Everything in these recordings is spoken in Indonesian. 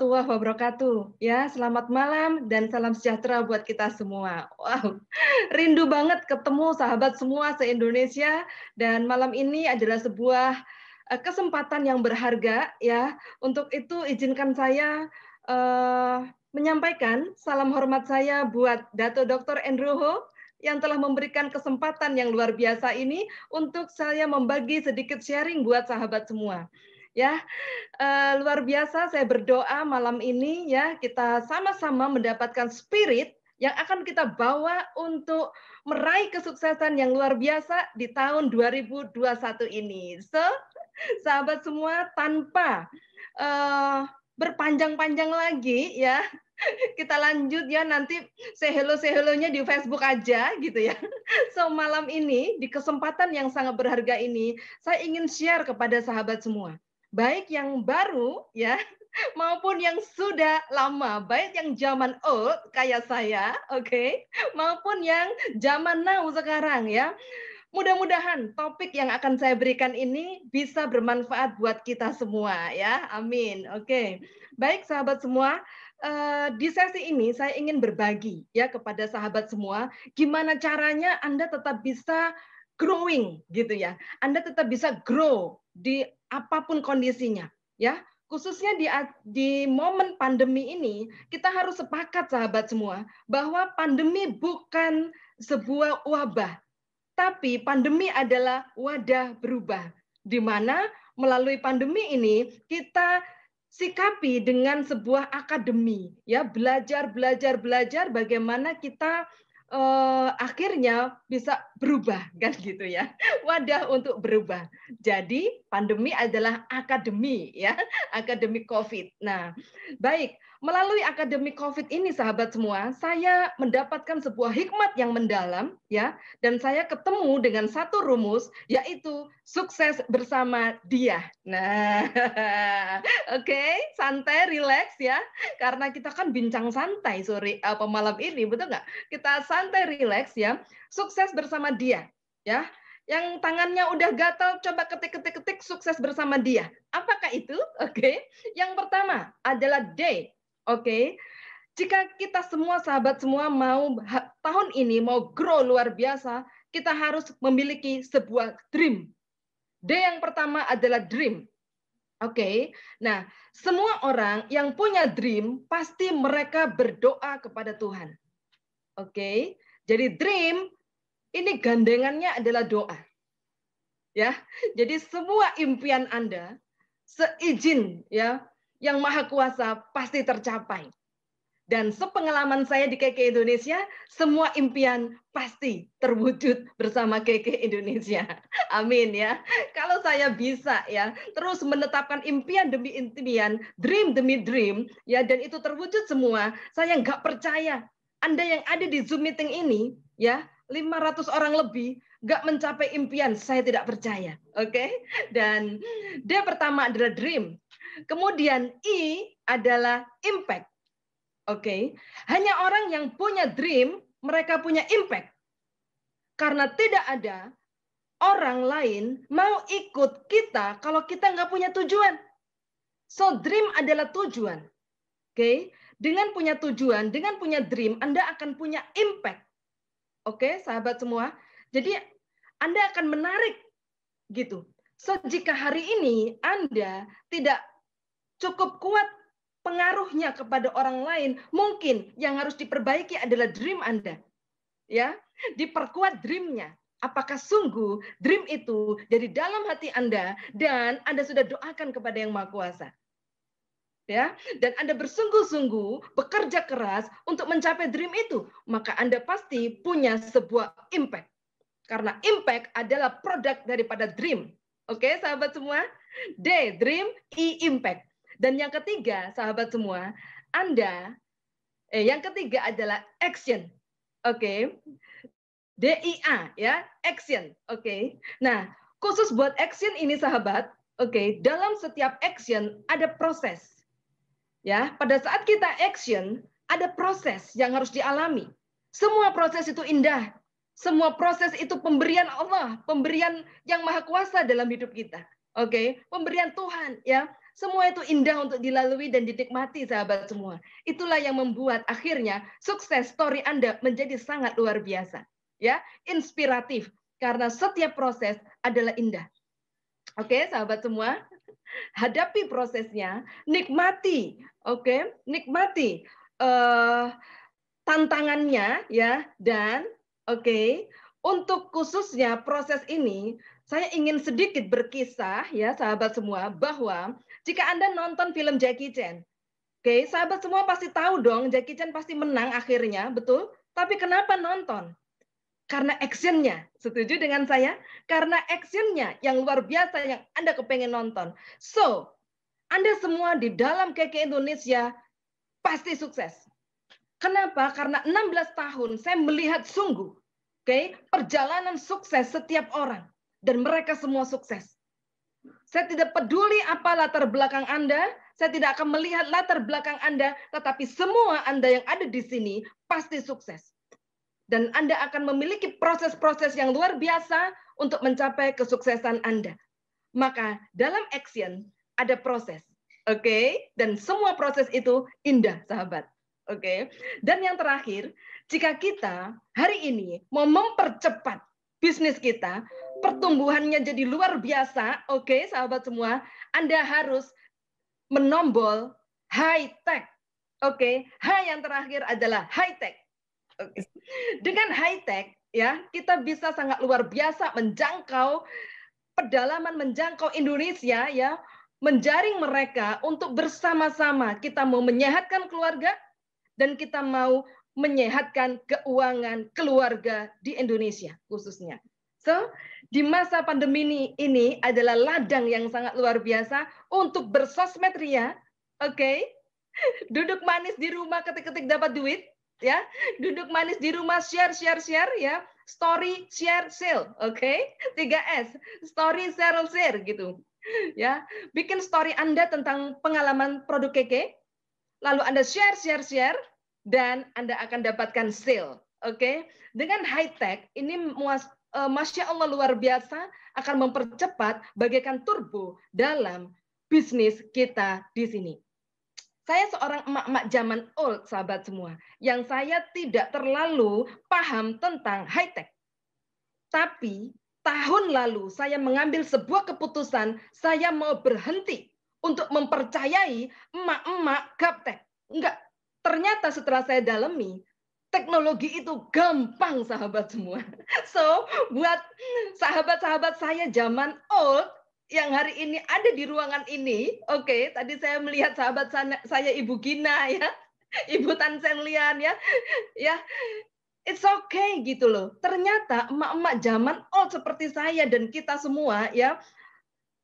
warahmatullahi wabarakatuh. Ya, selamat malam dan salam sejahtera buat kita semua. Wow, rindu banget ketemu sahabat semua se-Indonesia dan malam ini adalah sebuah eh, kesempatan yang berharga ya. Untuk itu izinkan saya uh, menyampaikan salam hormat saya buat Dato Dr. Andrew Ho yang telah memberikan kesempatan yang luar biasa ini untuk saya membagi sedikit sharing buat sahabat semua ya uh, luar biasa saya berdoa malam ini ya kita sama-sama mendapatkan spirit yang akan kita bawa untuk meraih kesuksesan yang luar biasa di tahun 2021 ini. So, sahabat semua tanpa uh, berpanjang-panjang lagi ya kita lanjut ya nanti say hello say hello-nya di Facebook aja gitu ya. So malam ini di kesempatan yang sangat berharga ini saya ingin share kepada sahabat semua baik yang baru ya maupun yang sudah lama, baik yang zaman old kayak saya, oke, okay, maupun yang zaman now sekarang ya. Mudah-mudahan topik yang akan saya berikan ini bisa bermanfaat buat kita semua ya. Amin. Oke. Okay. Baik sahabat semua, eh, di sesi ini saya ingin berbagi ya kepada sahabat semua gimana caranya Anda tetap bisa growing gitu ya. Anda tetap bisa grow di apapun kondisinya, ya. Khususnya di di momen pandemi ini, kita harus sepakat sahabat semua bahwa pandemi bukan sebuah wabah, tapi pandemi adalah wadah berubah di mana melalui pandemi ini kita sikapi dengan sebuah akademi ya belajar belajar belajar bagaimana kita uh, akhirnya bisa berubah kan gitu ya wadah untuk berubah jadi pandemi adalah akademi ya akademi covid nah baik melalui akademi COVID ini sahabat semua, saya mendapatkan sebuah hikmat yang mendalam ya dan saya ketemu dengan satu rumus yaitu sukses bersama dia. Nah, oke, okay, santai, relax ya. Karena kita kan bincang santai sore apa malam ini, betul nggak? Kita santai relax ya sukses bersama dia ya yang tangannya udah gatal coba ketik-ketik-ketik sukses bersama dia apakah itu oke okay. yang pertama adalah day oke okay. jika kita semua sahabat semua mau tahun ini mau grow luar biasa kita harus memiliki sebuah dream D yang pertama adalah dream Oke, okay. nah semua orang yang punya dream pasti mereka berdoa kepada Tuhan. Oke. Jadi dream ini gandengannya adalah doa. Ya. Jadi semua impian Anda seizin ya yang Maha Kuasa pasti tercapai. Dan sepengalaman saya di KK Indonesia, semua impian pasti terwujud bersama KK Indonesia. Amin ya. Kalau saya bisa ya, terus menetapkan impian demi impian, dream demi dream, ya dan itu terwujud semua, saya nggak percaya anda yang ada di Zoom meeting ini, ya, 500 orang lebih gak mencapai impian, saya tidak percaya. Oke? Okay? Dan D pertama adalah dream. Kemudian I adalah impact. Oke. Okay? Hanya orang yang punya dream, mereka punya impact. Karena tidak ada orang lain mau ikut kita kalau kita nggak punya tujuan. So dream adalah tujuan. Oke. Okay? dengan punya tujuan, dengan punya dream, Anda akan punya impact. Oke, sahabat semua. Jadi Anda akan menarik gitu. So jika hari ini Anda tidak cukup kuat pengaruhnya kepada orang lain, mungkin yang harus diperbaiki adalah dream Anda. Ya, diperkuat dreamnya. Apakah sungguh dream itu dari dalam hati Anda dan Anda sudah doakan kepada Yang Maha Kuasa? ya dan Anda bersungguh-sungguh bekerja keras untuk mencapai dream itu, maka Anda pasti punya sebuah impact. Karena impact adalah produk daripada dream. Oke, sahabat semua? D, dream, I, e, impact. Dan yang ketiga, sahabat semua, Anda eh yang ketiga adalah action. Oke. D I A ya, action. Oke. Nah, khusus buat action ini sahabat, oke, dalam setiap action ada proses Ya, pada saat kita action, ada proses yang harus dialami. Semua proses itu indah. Semua proses itu pemberian Allah, pemberian yang maha kuasa dalam hidup kita. Oke, okay? pemberian Tuhan ya. Semua itu indah untuk dilalui dan dinikmati sahabat semua. Itulah yang membuat akhirnya sukses story Anda menjadi sangat luar biasa. Ya, inspiratif karena setiap proses adalah indah. Oke, okay, sahabat semua hadapi prosesnya, nikmati, oke, okay? nikmati uh, tantangannya ya dan oke okay, untuk khususnya proses ini saya ingin sedikit berkisah ya sahabat semua bahwa jika anda nonton film Jackie Chan, oke okay, sahabat semua pasti tahu dong Jackie Chan pasti menang akhirnya betul, tapi kenapa nonton? Karena actionnya, setuju dengan saya? Karena actionnya yang luar biasa yang Anda kepengen nonton. So, Anda semua di dalam KK Indonesia pasti sukses. Kenapa? Karena 16 tahun saya melihat sungguh Oke, okay? perjalanan sukses setiap orang dan mereka semua sukses. Saya tidak peduli apa latar belakang Anda, saya tidak akan melihat latar belakang Anda, tetapi semua Anda yang ada di sini pasti sukses dan Anda akan memiliki proses-proses yang luar biasa untuk mencapai kesuksesan Anda. Maka dalam action ada proses, oke? Okay? Dan semua proses itu indah, sahabat. Oke. Okay? Dan yang terakhir, jika kita hari ini mau mempercepat bisnis kita, pertumbuhannya jadi luar biasa, oke okay, sahabat semua, Anda harus menombol high tech. Oke, okay? high yang terakhir adalah high tech dengan high tech ya, kita bisa sangat luar biasa menjangkau pedalaman menjangkau Indonesia ya, menjaring mereka untuk bersama-sama kita mau menyehatkan keluarga dan kita mau menyehatkan keuangan keluarga di Indonesia khususnya. So, di masa pandemi ini, ini adalah ladang yang sangat luar biasa untuk bersosmed oke? Okay? Duduk manis di rumah ketik-ketik dapat duit, ya. Duduk manis di rumah share share share ya. Story share sale, oke? Okay? 3S. Story share share gitu. Ya, bikin story Anda tentang pengalaman produk keke, lalu Anda share share share dan Anda akan dapatkan sale. Oke, okay? dengan high tech ini muas, e, masya Allah luar biasa akan mempercepat bagaikan turbo dalam bisnis kita di sini. Saya seorang emak-emak zaman old, sahabat semua, yang saya tidak terlalu paham tentang high-tech. Tapi tahun lalu saya mengambil sebuah keputusan, saya mau berhenti untuk mempercayai emak-emak gaptek. Enggak, ternyata setelah saya dalami, teknologi itu gampang sahabat semua. So, buat sahabat-sahabat saya zaman old yang hari ini ada di ruangan ini, oke, okay, tadi saya melihat sahabat saya Ibu Gina ya, Ibu Tan Lian ya, ya, it's okay gitu loh. Ternyata emak-emak zaman old seperti saya dan kita semua ya,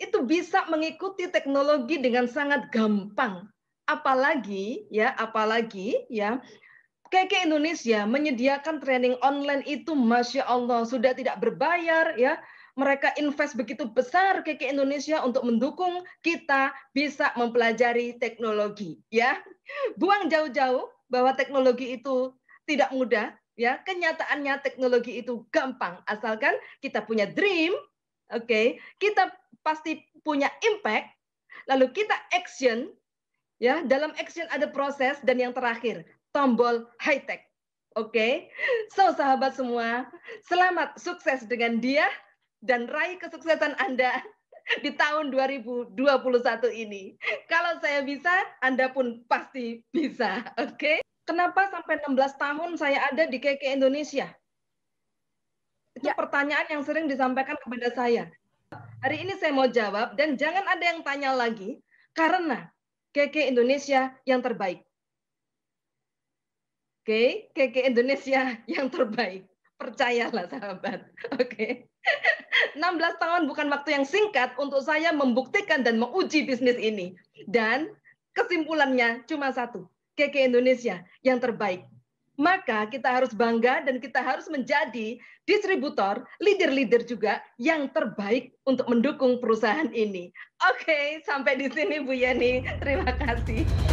itu bisa mengikuti teknologi dengan sangat gampang. Apalagi ya, apalagi ya, KK Indonesia menyediakan training online itu, masya Allah sudah tidak berbayar ya mereka invest begitu besar ke, Indonesia untuk mendukung kita bisa mempelajari teknologi ya. Buang jauh-jauh bahwa teknologi itu tidak mudah ya. Kenyataannya teknologi itu gampang asalkan kita punya dream, oke, okay, kita pasti punya impact, lalu kita action ya. Dalam action ada proses dan yang terakhir tombol high tech. Oke, okay? so sahabat semua, selamat sukses dengan dia dan raih kesuksesan Anda di tahun 2021 ini. Kalau saya bisa, Anda pun pasti bisa. Oke. Okay? Kenapa sampai 16 tahun saya ada di KK Indonesia? Itu ya. pertanyaan yang sering disampaikan kepada saya. Hari ini saya mau jawab dan jangan ada yang tanya lagi karena KK Indonesia yang terbaik. Oke, okay? KK Indonesia yang terbaik. Percayalah sahabat. Oke. Okay. 16 tahun bukan waktu yang singkat untuk saya membuktikan dan menguji bisnis ini. Dan kesimpulannya cuma satu. KK Indonesia yang terbaik. Maka kita harus bangga dan kita harus menjadi distributor, leader-leader juga yang terbaik untuk mendukung perusahaan ini. Oke, okay, sampai di sini Bu Yeni. Terima kasih.